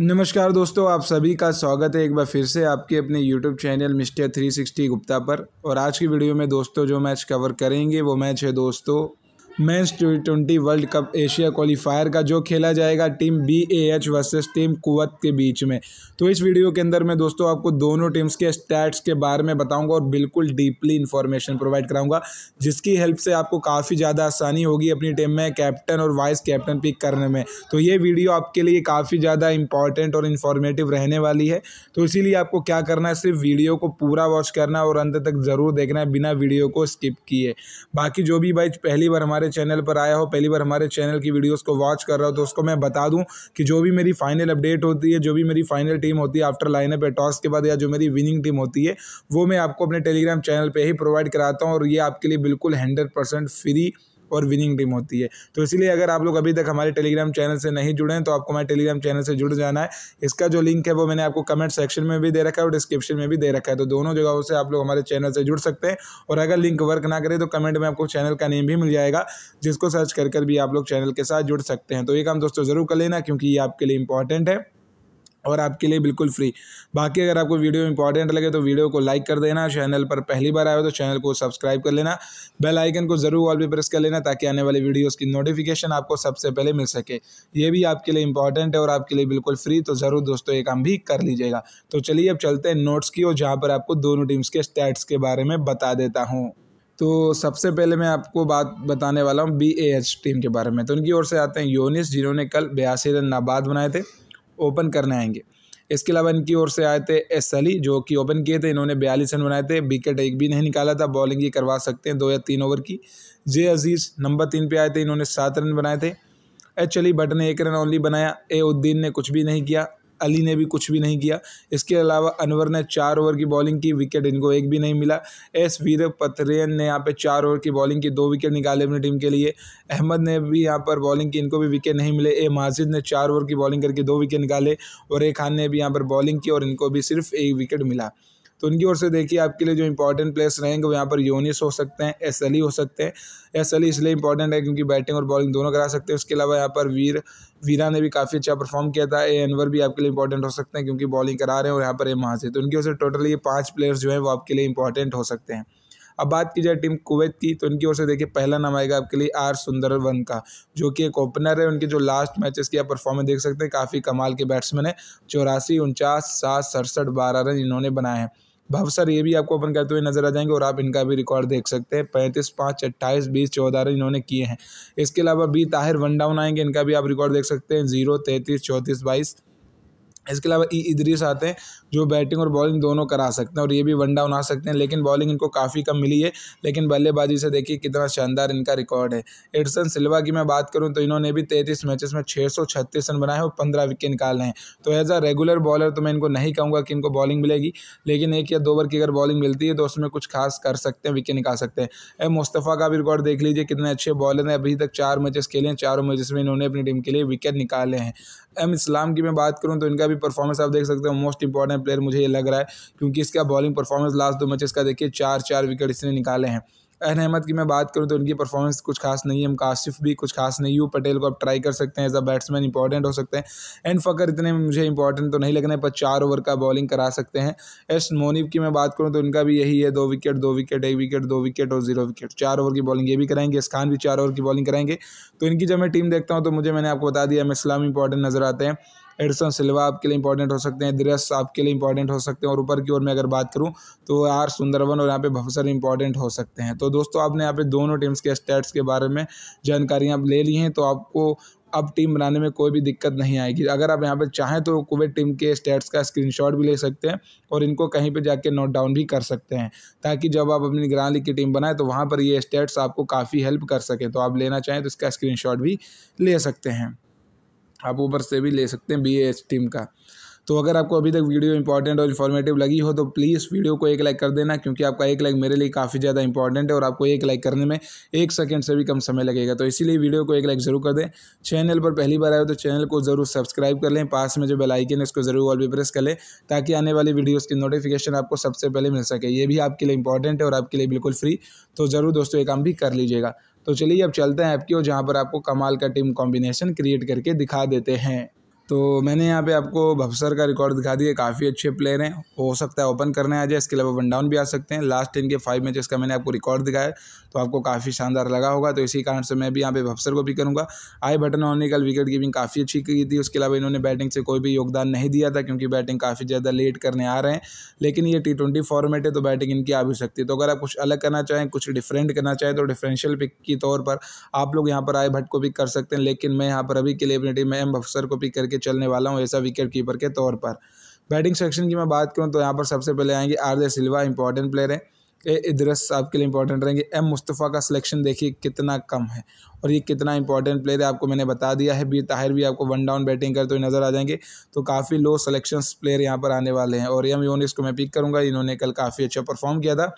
नमस्कार दोस्तों आप सभी का स्वागत है एक बार फिर से आपके अपने यूट्यूब चैनल मिस्टर 360 गुप्ता पर और आज की वीडियो में दोस्तों जो मैच कवर करेंगे वो मैच है दोस्तों men's twenty world cup Asia qualifier का जो खेला जाएगा team B A H versus team Kuwait के बीच में तो इस वीडियो के अंदर मैं दोस्तों आपको दोनों टीम्स के स्टैट्स के बारे में बताऊंगा और बिल्कुल डीपली इन्फॉर्मेशन प्रोवाइड कराऊंगा जिसकी हेल्प से आपको काफ़ी ज़्यादा आसानी होगी अपनी टीम में कैप्टन और वाइस कैप्टन पिक करने में तो ये वीडियो आपके लिए काफ़ी ज़्यादा इंपॉर्टेंट और इन्फॉर्मेटिव रहने वाली है तो इसीलिए आपको क्या करना है सिर्फ वीडियो को पूरा वॉच करना और अंत तक ज़रूर देखना है बिना वीडियो को स्किप किए बाकी जो भी भाई पहली बार हमारे हमारे चैनल पर आया हो पहली बार हमारे चैनल की वीडियोस को वॉच कर रहा हो तो उसको मैं बता दूं कि जो भी मेरी फाइनल अपडेट होती है जो भी मेरी फाइनल टीम होती है आफ्टर लाइनअप या टॉस के बाद या जो मेरी विनिंग टीम होती है वो मैं आपको अपने टेलीग्राम चैनल पर ही प्रोवाइड कराता हूँ और ये आपके लिए बिल्कुल हंड्रेड फ्री और विनिंग टीम होती है तो इसीलिए अगर आप लोग अभी तक हमारे टेलीग्राम चैनल से नहीं जुड़े हैं तो आपको हमारे टेलीग्राम चैनल से जुड़ जाना है इसका जो लिंक है वो मैंने आपको कमेंट सेक्शन में भी दे रखा है और डिस्क्रिप्शन में भी दे रखा है तो दोनों जगहों से आप लोग हमारे चैनल से जुड़ सकते हैं और अगर लिंक वर्क ना करें तो कमेंट में आपको चैनल का नेम भी मिल जाएगा जिसको सर्च कर भी आप लोग चैनल के साथ जुड़ सकते हैं तो ये काम दोस्तों ज़रूर कर लेना क्योंकि ये आपके लिए इंपॉर्टेंट है और आपके लिए बिल्कुल फ्री बाकी अगर आपको वीडियो इंपॉर्टेंट लगे तो वीडियो को लाइक कर देना चैनल पर पहली बार आए तो चैनल को सब्सक्राइब कर लेना बेल आइकन को ज़रूर ऑल भी प्रेस कर लेना ताकि आने वाली वीडियोस की नोटिफिकेशन आपको सबसे पहले मिल सके ये भी आपके लिए इंपॉर्टेंट है और आपके लिए बिल्कुल फ्री तो ज़रूर दोस्तों ये काम भी कर लीजिएगा तो चलिए अब चलते हैं नोट्स की और जहाँ पर आपको दोनों टीम्स के स्टैट्स के बारे में बता देता हूँ तो सबसे पहले मैं आपको बात बताने वाला हूँ बी टीम के बारे में तो उनकी ओर से आते हैं योनिस जिन्होंने कल बयासी रन नाबाद बनाए थे ओपन करने आएंगे इसके अलावा इनकी ओर से आए थे एस अली जो कि ओपन किए थे इन्होंने बयालीस रन बनाए थे विकेट एक भी नहीं निकाला था बॉलिंग ये करवा सकते हैं दो या तीन ओवर की जे अजीज़ नंबर तीन पे आए थे इन्होंने सात रन बनाए थे एच अली भट्ट ने एक रन ओनली बनाया ए उद्दीन ने कुछ भी नहीं किया अली ने भी कुछ भी नहीं किया इसके अलावा अनवर ने चार ओवर की बॉलिंग की विकेट इनको एक भी नहीं मिला एस वीर पथरियन ने यहाँ पर चार ओवर की बॉलिंग की दो विकेट निकाले अपनी टीम के लिए अहमद ने भी यहाँ पर बॉलिंग की इनको भी विकेट नहीं मिले ए माजिद ने चार ओवर की बॉलिंग करके दो विकेट निकाले और ए खान ने भी यहाँ पर बॉलिंग की और इनको भी सिर्फ एक विकेट मिला तो उनकी ओर से देखिए आपके लिए जो इंपॉर्टेंट प्लेयर्स रहेंगे वो यहाँ पर योनिस हो सकते हैं एस हो सकते हैं एस इसलिए इंपॉर्टेंट है क्योंकि बैटिंग और बॉलिंग दोनों करा सकते हैं उसके अलावा यहाँ पर वीर वीरा ने भी काफ़ी अच्छा परफॉर्म किया था ए एनवर भी आपके लिए इंपॉर्टेंट हो सकते हैं क्योंकि बॉलिंग करा रहे हैं और यहाँ पर ए महाजे तो उनकी ओर से टोटली ये पाँच प्लेयर्स जो हैं वो आपके लिए इंपॉर्टेंट हो सकते हैं अब बात की जाए टीम कुवैत की तो उनकी ओर से देखिए पहला नाम आएगा आपके लिए आर सुंदरवन का जो कि एक ओपनर है उनके जो लास्ट मैचेस की आप परफॉर्मेंस देख सकते हैं काफ़ी कमाल के बैट्समैन है चौरासी उनचास सात सड़सठ बारह रन इन्होंने बनाए हैं भाव सर ये भी आपको अपन करते हुए नजर आ जाएंगे और आप इनका भी रिकॉर्ड देख सकते हैं पैंतीस पाँच अट्ठाईस बीस चौदह रन इन्होंने किए हैं इसके अलावा बी ताहिर वन डाउन आएंगे इनका भी आप रिकॉर्ड देख सकते हैं जीरो तैंतीस चौंतीस बाईस इसके अलावा ई इदरीस आते हैं जो बैटिंग और बॉलिंग दोनों करा सकते हैं और ये भी वन डाउन आ सकते हैं लेकिन बॉलिंग इनको काफ़ी कम मिली है लेकिन बल्लेबाजी से देखिए कितना शानदार इनका रिकॉर्ड है एडसन सिल्वा की मैं बात करूँ तो इन्होंने भी तैंतीस मैचेस में छः सौ छत्तीस रन बनाए और पंद्रह विकेट निकाले हैं तो एज अ रेगुलर बॉलर तो मैं इनको नहीं कहूँगा कि इनको बॉलिंग मिलेगी लेकिन एक या दो ओवर की अगर बॉलिंग मिलती है तो उसमें कुछ खास कर सकते हैं विकेट निकाल सकते हैं ए मुस्तफ़ा का भी रिकॉर्ड देख लीजिए कितने अच्छे बॉलर हैं अभी तक चार मैचेस खेले हैं चारों मैचेस में इन्होंने अपनी टीम के लिए विकेट निकाले हैं एम इस्लाम की मैं बात करूँ तो इनका भी परफॉर्मेंस आप देख सकते हो मोस्ट इंपॉर्टेंट प्लेयर मुझे ये लग रहा है क्योंकि इसका बॉलिंग परफॉर्मेंस लास्ट दो मैचेस का देखिए चार चार विकेट इसने निकाले हैं एन अहमद की मैं बात करूँ तो उनकी परफॉर्मेंस कुछ खास नहीं है मुकाशिफ भी कुछ खास नहीं यू पटेल को आप ट्राई कर सकते हैं एज अ बैट्समैन इंपॉर्टेंट हो सकते हैं एंड फ़कर इतने मुझे इंपॉर्टेंट तो नहीं लगने पर चार ओवर का बॉलिंग करा सकते हैं एस मोनिब की मैं बात करूँ तो उनका भी यही है दो विकेट दो विकेट एक विकेट दो विकेट और जीरो विकेट चार ओवर की बॉलिंग ये भी कराएंगे इस खान भी चार ओवर की बॉलिंग कराएंगे तो इनकी जब मैं टीम देखता हूँ तो मुझे मैंने आपको बता दिया मैं इस्लाम इंपॉर्टेंट नज़र आते हैं एडसन सिल्वा आपके लिए इंपॉर्टेंट हो सकते हैं द्रेस आपके लिए इंपॉर्टेंट हो सकते हैं और ऊपर की ओर मैं अगर बात करूँ तो आर सुंदरवन और यहाँ पे बहुत सारे इंपॉर्टेंट हो सकते हैं तो दोस्तों आपने यहाँ पे दोनों टीम्स के स्टेट्स के बारे में जानकारियाँ आप ले ली हैं तो आपको अब टीम बनाने में कोई भी दिक्कत नहीं आएगी अगर आप यहाँ पर चाहें तो कुवैत टीम के स्टेट्स का स्क्रीनशॉट भी ले सकते हैं और इनको कहीं पे जाके नोट डाउन भी कर सकते हैं ताकि जब आप अपनी ग्रां लीग की टीम बनाएं तो वहाँ पर ये स्टेट्स आपको काफ़ी हेल्प कर सकें तो आप लेना चाहें तो इसका स्क्रीनशॉट भी ले सकते हैं आप ऊपर से भी ले सकते हैं बी टीम का तो अगर आपको अभी तक वीडियो इंपॉर्टेंट और इन्फॉर्मेटिव लगी हो तो प्लीज़ वीडियो को एक लाइक कर देना क्योंकि आपका एक लाइक मेरे लिए काफ़ी ज़्यादा इंपॉर्टेंट है और आपको एक लाइक करने में एक सेकंड से भी कम समय लगेगा तो इसीलिए वीडियो को एक लाइक ज़रूर कर दें चैनल पर पहली बार आए तो चैनल को ज़रूर सब्सक्राइब कर लें पास में जो बेलाइकन है उसको ज़रूर ऑल भी प्रेस कर लें ताकि आने वाली वीडियोज़ की नोटिफिकेशन आपको सबसे पहले मिल सके ये भी आपके लिए इंपॉर्टेंट है और आपके लिए बिल्कुल फ्री तो ज़रूर दोस्तों ये काम भी कर लीजिएगा तो चलिए अब चलते हैं ऐप की और जहाँ पर आपको कमाल का टीम कॉम्बिनेशन क्रिएट करके दिखा देते हैं तो मैंने यहाँ पे आपको भफसर का रिकॉर्ड दिखा दिया काफ़ी अच्छे प्लेयर हैं हो सकता है ओपन करने आ जाए इसके अलावा वन डाउन भी आ सकते हैं लास्ट टेन के फाइव मैचेस का मैंने आपको रिकॉर्ड दिखाया तो आपको काफ़ी शानदार लगा होगा तो इसी कारण से मैं भी यहाँ पे भफसर को भी करूँगा आई बटन ऑन कल विकेट कीपिंग काफ़ी अच्छी की थी उसके अलावा इन्होंने बैटिंग से कोई भी योगदान नहीं दिया था क्योंकि बैटिंग काफ़ी ज़्यादा लेट करने आ रहे हैं लेकिन ये टी ट्वेंटी फॉर्मेट है तो बैटिंग इनकी आ भी सकती है तो अगर आप कुछ अलग करना चाहें कुछ डिफरेंट करना चाहें तो डिफरेंशियल पिक के तौर पर आप लोग यहाँ पर आई भट्ट को पिक कर सकते हैं लेकिन मैं यहाँ पर अभी के लिए अपनी टीम एम भफसर को पिक करके लेके चलने वाला हूँ ऐसा विकेट कीपर के तौर पर बैटिंग सेक्शन की मैं बात करूँ तो यहाँ पर सबसे पहले आएंगे R J Silva important player हैं ए इधरस आपके लिए इंपॉर्टेंट रहेंगे एम मुस्तफ़ा का सिलेक्शन देखिए कितना कम है और ये कितना इंपॉर्टेंट प्लेयर है आपको मैंने बता दिया है बी ताहिर भी आपको वन डाउन बैटिंग करते तो हुए नज़र आ जाएंगे तो काफ़ी लो सिलेक्शन प्लेयर यहाँ पर आने वाले हैं और एम योनिस को मैं पिक करूँगा इन्होंने कल काफ़ी अच्छा परफॉर्म किया था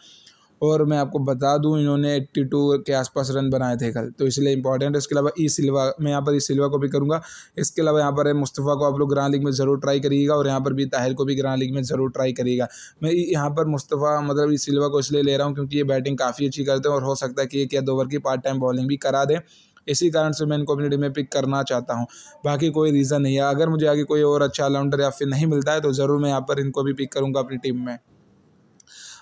और मैं आपको बता दूं इन्होंने 82 के आसपास रन बनाए थे कल तो इसलिए इंपॉर्टेंट है इसके अलावा ई सिल्वा मैं यहाँ पर ई सिल्वा को भी करूँगा इसके अलावा यहाँ पर है मुस्तफ़ा को आप लोग ग्रांड लीग में ज़रूर ट्राई करिएगा और यहाँ पर भी ताहिर को भी ग्रांड लीग में ज़रूर ट्राई करिएगा मैं यहाँ पर मुस्तफ़ा मतलब ई सिल्वा को इसलिए ले रहा हूँ क्योंकि ये बैटिंग काफ़ी अच्छी करते हैं और हो सकता है कि एक या दो ओवर की पार्ट टाइम बॉलिंग भी करा दें इसी कारण से मैं इनको अपनी टीम में पिक करना चाहता हूँ बाकी कोई रीज़न नहीं है अगर मुझे आगे कोई और अच्छा ऑलराउंडर या फिर नहीं मिलता है तो ज़रूर मैं यहाँ पर इनको भी पिक करूँगा अपनी टीम में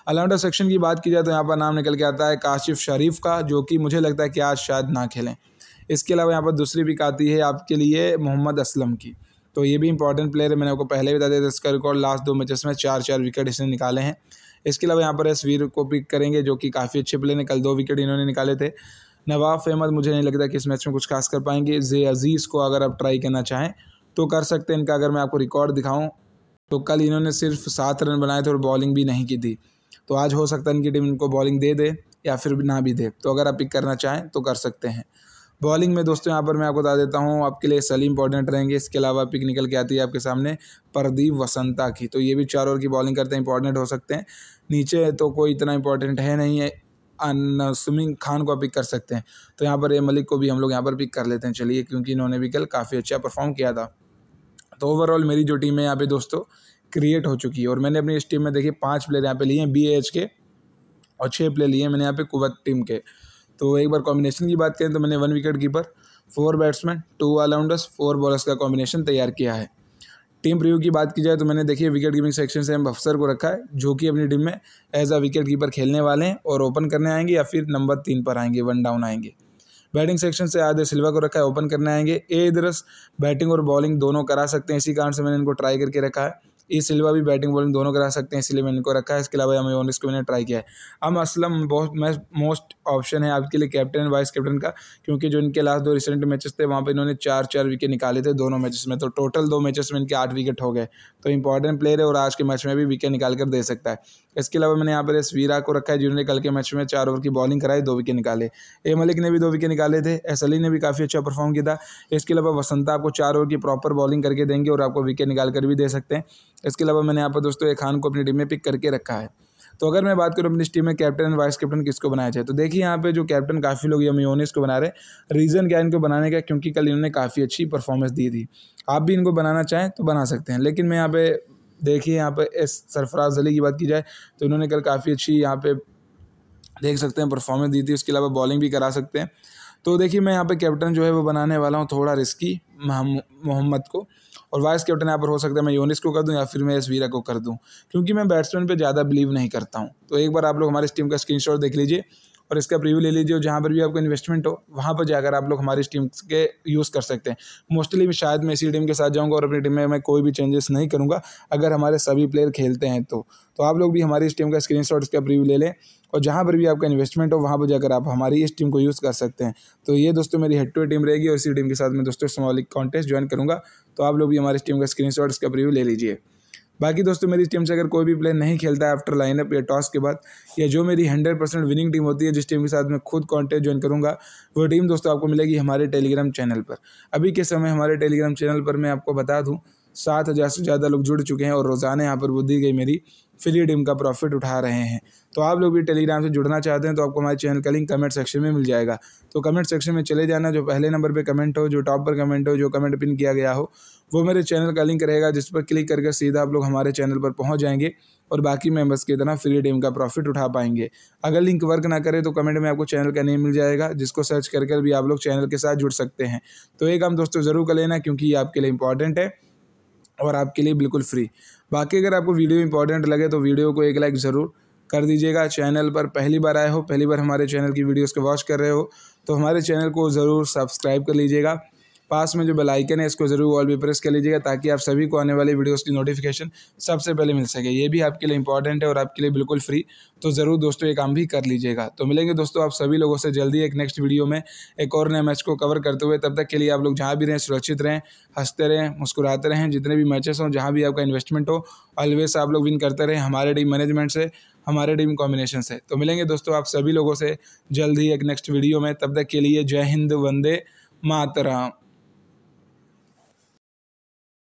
अलाउंडर सेक्शन की बात की जाए तो यहाँ पर नाम निकल के आता है काशिफ शरीफ का जो कि मुझे लगता है कि आज शायद ना खेलें इसके अलावा यहाँ पर दूसरी पिक आती है आपके लिए मोहम्मद असलम की तो ये भी इंपॉर्टेंट प्लेयर है मैंने आपको पहले भी बता दिया था इसका रिकॉर्ड लास्ट दो मैचेस में चार चार विकेट इसने निकाले हैं इसके अलावा यहाँ पर एस वीर को पिक करेंगे जो कि काफ़ी अच्छे प्लेयर ने कल दो विकेट इन्होंने निकाले थे नवाब अहमद मुझे नहीं लगता कि इस मैच में कुछ खास कर पाएंगे जे अजीज़ को अगर आप ट्राई करना चाहें तो कर सकते हैं इनका अगर मैं आपको रिकॉर्ड दिखाऊँ तो कल इन्होंने सिर्फ सात रन बनाए थे और बॉलिंग भी नहीं की थी तो आज हो सकता है इनकी टीम इनको बॉलिंग दे दे या फिर ना भी दे तो अगर आप पिक करना चाहें तो कर सकते हैं बॉलिंग में दोस्तों यहाँ पर मैं आपको बता देता हूँ आपके लिए सलीम इंपॉर्टेंट रहेंगे इसके अलावा पिक निकल के आती है आपके सामने प्रदीप वसंता की तो ये भी चार ओवर की बॉलिंग करते हैं इंपॉर्टेंट हो सकते हैं नीचे तो कोई इतना इंपॉर्टेंट है नहीं है सुमिंग खान को आप पिक कर सकते हैं तो यहाँ पर ए मलिक को भी हम लोग यहाँ पर पिक कर लेते हैं चलिए क्योंकि इन्होंने भी कल काफ़ी अच्छा परफॉर्म किया था तो ओवरऑल मेरी जो टीम है यहाँ पे दोस्तों क्रिएट हो चुकी है और मैंने अपनी इस टीम में देखिए पाँच प्लेयर यहाँ पे लिए हैं बी एच के और छः प्लेयर लिए हैं मैंने यहाँ पे कुवत टीम के तो एक बार कॉम्बिनेशन की बात करें तो मैंने one wicket keeper four batsman two allrounders four bowlers का कॉम्बिनेशन तैयार किया है टीम प्रिव्यू की बात की जाए तो मैंने देखिए विकेट कीपिंग सेक्शन से एम अफसर को रखा है जो कि अपनी टीम में एज अ विकेट कीपर खेलने वाले हैं और ओपन करने आएंगे या फिर नंबर तीन पर आएंगे वन डाउन आएंगे बैटिंग सेक्शन से आदर सिल्वा को रखा है ओपन करने आएंगे ए इधरस बैटिंग और बॉलिंग दोनों करा सकते हैं इसी कारण से मैंने इनको ट्राई करके रखा है ई सिल्वा भी बैटिंग बॉलिंग दोनों करा सकते हैं इसलिए मैंने इनको रखा है इसके अलावा ऑन इसको मैंने ट्राई किया है अब असलम बहुत मैच मोस्ट ऑप्शन है आपके लिए कैप्टन एंड वाइस कैप्टन का क्योंकि जो इनके लास्ट दो रिसेंट मैचेस थे वहाँ पर इन्होंने चार चार विकेट निकाले थे दोनों मैचेस में तो टोटल दो मैचेस में इनके आठ विकेट हो गए तो इंपॉर्टेंट प्लेयर है और आज के मैच में भी विकेट निकाल कर दे सकता है इसके अलावा मैंने यहाँ पर एस वीरा को रखा है जिन्होंने कल के मैच में चार ओवर की बॉलिंग कराई दो विकेट निकाले ए मलिक ने भी दो विकेट निकाले थे एस अली ने भी काफ़ी अच्छा परफॉर्म किया था इसके अलावा वसंता आपको चार ओवर की प्रॉपर बॉलिंग करके देंगे और आपको विकेट निकाल कर भी दे सकते हैं इसके अलावा मैंने यहाँ पर दोस्तों खान को अपनी टीम में पिक करके रखा है तो अगर मैं बात करूँ अपनी टीम में कैप्टन वाइस कैप्टन किसको बनाया जाए तो देखिए यहाँ पे जो कैप्टन काफ़ी लोग यमियोनिस को बना रहे रीज़न क्या इनको बनाने का क्योंकि कल इन्होंने काफ़ी अच्छी परफॉर्मेंस दी थी आप भी इनको बनाना चाहें तो बना सकते हैं लेकिन मैं यहाँ पे देखिए यहाँ पर एस सरफराज अली की बात की जाए तो इन्होंने कल काफ़ी अच्छी यहाँ पे देख सकते हैं परफॉर्मेंस दी थी उसके अलावा बॉलिंग भी करा सकते हैं तो देखिए मैं यहाँ पे कैप्टन जो है वो बनाने वाला हूँ थोड़ा रिस्की मोहम्मद को और वाइस कैप्टन यहाँ पर हो सकता है मैं यूनिस को कर दूँ या फिर मैं वीरा को कर दूँ क्योंकि मैं बैट्समैन पर ज़्यादा बिलीव नहीं करता हूँ तो एक बार आप लोग हमारी इस टीम का स्क्रीन देख लीजिए और इसका प्रिव्यू ले लीजिए जहाँ पर भी आपका इन्वेस्टमेंट हो वहाँ पर जाकर आप लोग हमारी टीम के यूज़ कर सकते हैं मोस्टली शायद मैं इसी टीम के साथ जाऊँगा और अपनी टीम में मैं कोई भी चेंजेस नहीं करूँगा अगर हमारे सभी प्लेयर खेलते हैं तो तो आप लोग भी हमारी इस टीम का स्क्रीन शॉट इसका प्रिव्यू ले लें और जहाँ पर भी आपका इन्वेस्टमेंट हो वहाँ पर जाकर आप हमारी इस टीम को यूज़ कर सकते हैं तो ये दोस्तों मेरी हेड टू टीम रहेगी और इसी टीम के साथ मैं दोस्तों स्मॉलिक कॉन्टेस्ट ज्वाइन करूँगा तो आप लोग भी हमारी इस टीम का स्क्रीन शॉट इसका प्रिव्यू ले लीजिए बाकी दोस्तों मेरी टीम से अगर कोई भी प्लेयर नहीं खेलता है आफ्टर लाइनअप या टॉस के बाद या जो मेरी हंड्रेड परसेंट विनिंग टीम होती है जिस टीम के साथ मैं खुद कॉन्टेक्ट ज्वाइन करूँगा वो टीम दोस्तों आपको मिलेगी हमारे टेलीग्राम चैनल पर अभी के समय हमारे टेलीग्राम चैनल पर मैं आपको बता दूँ सात हज़ार से ज़्यादा लोग जुड़ चुके हैं और रोज़ाना यहाँ पर वो दी गई मेरी फ्री डीम का प्रॉफिट उठा रहे हैं तो आप लोग भी टेलीग्राम से जुड़ना चाहते हैं तो आपको हमारे चैनल का लिंक कमेंट सेक्शन में मिल जाएगा तो कमेंट सेक्शन में चले जाना जो पहले नंबर पर कमेंट हो जो टॉप पर कमेंट हो जो कमेंट पिन किया गया हो वो मेरे चैनल का लिंक रहेगा जिस पर क्लिक करके सीधा आप लोग हमारे चैनल पर पहुँच जाएंगे और बाकी मेम्बर्स की तरह फ्री डीम का प्रॉफिट उठा पाएंगे अगर लिंक वर्क ना करे तो कमेंट में आपको चैनल का नेम मिल जाएगा जिसको सर्च करके भी आप लोग चैनल के साथ जुड़ सकते हैं तो एक काम दोस्तों ज़रूर कर लेना क्योंकि ये आपके लिए इंपॉर्टेंट है और आपके लिए बिल्कुल फ्री बाकी अगर आपको वीडियो इंपॉर्टेंट लगे तो वीडियो को एक लाइक ज़रूर कर दीजिएगा चैनल पर पहली बार आए हो पहली बार हमारे चैनल की वीडियोस को वॉच कर रहे हो तो हमारे चैनल को ज़रूर सब्सक्राइब कर लीजिएगा पास में जो बेल आइकन है इसको ज़रूर ऑल भी प्रेस कर लीजिएगा ताकि आप सभी को आने वाली वीडियोस की नोटिफिकेशन सबसे पहले मिल सके ये भी आपके लिए इंपॉर्टेंट है और आपके लिए बिल्कुल फ्री तो ज़रूर दोस्तों ये काम भी कर लीजिएगा तो मिलेंगे दोस्तों आप सभी लोगों से जल्दी एक नेक्स्ट वीडियो में एक और नए मैच को कवर करते हुए तब तक के लिए आप लोग जहाँ भी रहें सुरक्षित रहें हंसते रहें मुस्कुराते रहें जितने भी मैचेस हों जहाँ भी आपका इन्वेस्टमेंट हो ऑलवेज आप लोग विन करते रहें हमारे टीम मैनेजमेंट से हमारे टीम कॉम्बिनेशन से तो मिलेंगे दोस्तों आप सभी लोगों से जल्द ही एक नेक्स्ट वीडियो में तब तक के लिए जय हिंद वंदे मातरम